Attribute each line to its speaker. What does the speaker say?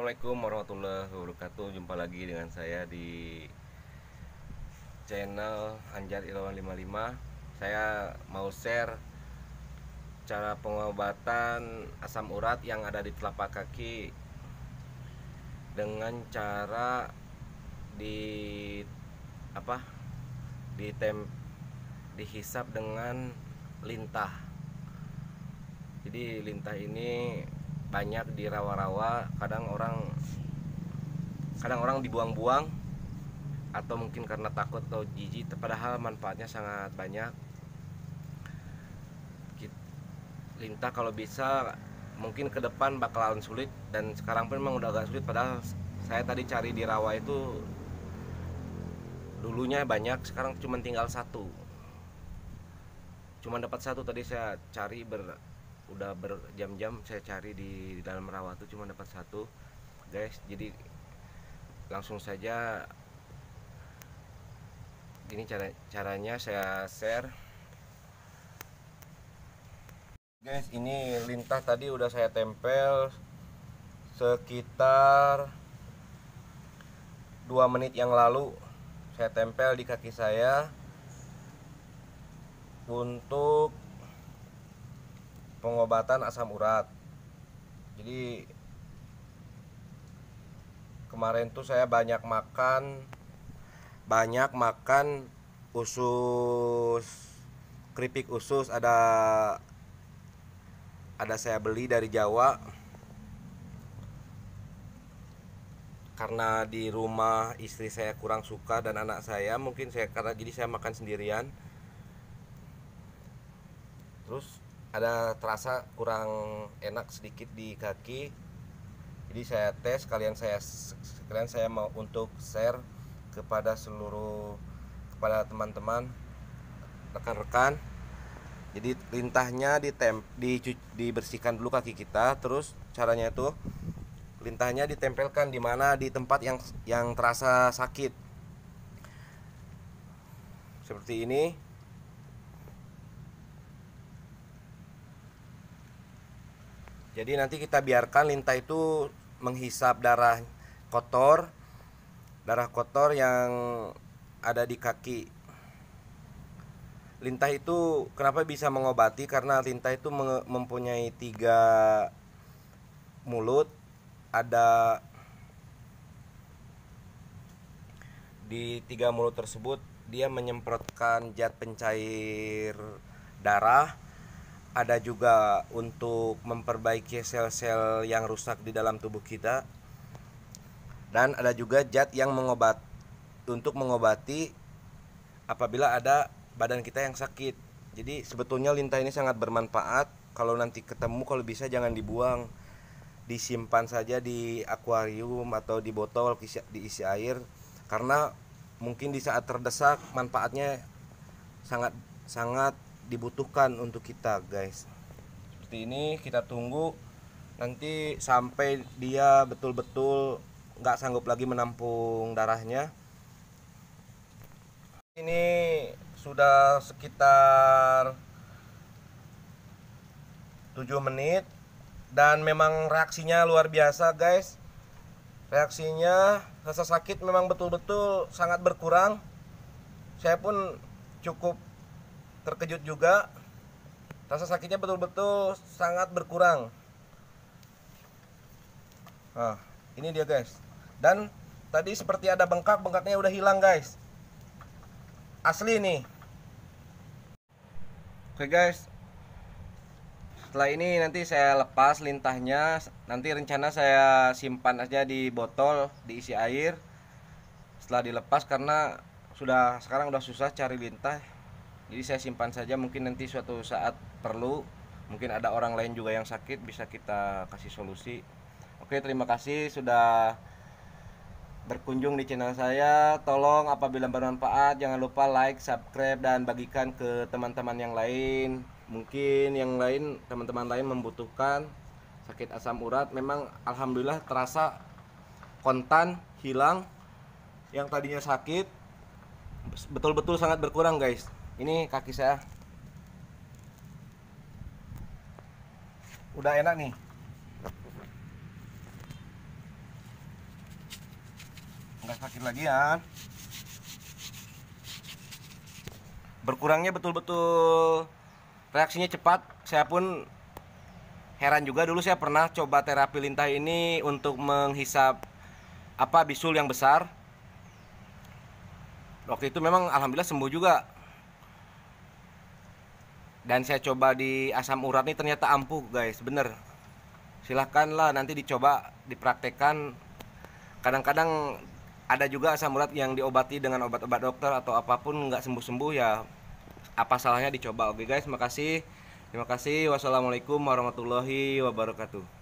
Speaker 1: Assalamualaikum warahmatullahi wabarakatuh Jumpa lagi dengan saya di channel Anjar Irawan 55 Saya mau share cara pengobatan asam urat yang ada di telapak kaki Dengan cara di apa Di tem dihisap dengan lintah jadi lintah ini banyak di rawa-rawa kadang orang kadang orang dibuang-buang atau mungkin karena takut atau jijik padahal manfaatnya sangat banyak lintah kalau bisa mungkin ke depan bakalan sulit dan sekarang pun memang udah agak sulit padahal saya tadi cari di rawa itu dulunya banyak sekarang cuma tinggal satu cuma dapat satu tadi saya cari ber udah berjam-jam saya cari di, dalam rawa itu cuma dapat satu guys jadi langsung saja ini cara caranya saya share guys ini lintah tadi udah saya tempel sekitar dua menit yang lalu saya tempel di kaki saya untuk pengobatan asam urat jadi kemarin tuh saya banyak makan banyak makan usus keripik usus ada ada saya beli dari Jawa karena di rumah istri saya kurang suka dan anak saya mungkin saya karena jadi saya makan sendirian terus ada terasa kurang enak sedikit di kaki jadi saya tes kalian saya sekalian saya mau untuk share kepada seluruh kepada teman-teman rekan-rekan jadi lintahnya ditemp di, dibersihkan dulu kaki kita terus caranya itu lintahnya ditempelkan di mana di tempat yang yang terasa sakit seperti ini Jadi nanti kita biarkan lintah itu menghisap darah kotor, darah kotor yang ada di kaki. Lintah itu kenapa bisa mengobati? Karena lintah itu mempunyai tiga mulut, ada di tiga mulut tersebut dia menyemprotkan zat pencair darah ada juga untuk memperbaiki sel-sel yang rusak di dalam tubuh kita dan ada juga zat yang mengobat untuk mengobati apabila ada badan kita yang sakit jadi sebetulnya lintah ini sangat bermanfaat kalau nanti ketemu kalau bisa jangan dibuang disimpan saja di akuarium atau di botol diisi air karena mungkin di saat terdesak manfaatnya sangat sangat dibutuhkan untuk kita guys seperti ini kita tunggu nanti sampai dia betul-betul nggak -betul sanggup lagi menampung darahnya ini sudah sekitar 7 menit dan memang reaksinya luar biasa guys reaksinya rasa sakit memang betul-betul sangat berkurang saya pun cukup terkejut juga rasa sakitnya betul-betul sangat berkurang nah ini dia guys dan tadi seperti ada bengkak bengkaknya udah hilang guys asli nih oke guys setelah ini nanti saya lepas lintahnya nanti rencana saya simpan aja di botol diisi air setelah dilepas karena sudah sekarang sudah susah cari lintah jadi saya simpan saja mungkin nanti suatu saat perlu mungkin ada orang lain juga yang sakit bisa kita kasih solusi oke terima kasih sudah berkunjung di channel saya tolong apabila bermanfaat jangan lupa like subscribe dan bagikan ke teman-teman yang lain mungkin yang lain teman-teman lain membutuhkan sakit asam urat memang alhamdulillah terasa kontan hilang yang tadinya sakit betul-betul sangat berkurang guys ini kaki saya udah enak nih nggak sakit lagi ya berkurangnya betul-betul reaksinya cepat saya pun heran juga dulu saya pernah coba terapi lintah ini untuk menghisap apa bisul yang besar waktu itu memang alhamdulillah sembuh juga dan saya coba di asam urat ini ternyata ampuh guys bener silahkanlah nanti dicoba dipraktekkan kadang-kadang ada juga asam urat yang diobati dengan obat-obat dokter atau apapun nggak sembuh-sembuh ya apa salahnya dicoba oke guys makasih terima kasih wassalamualaikum warahmatullahi wabarakatuh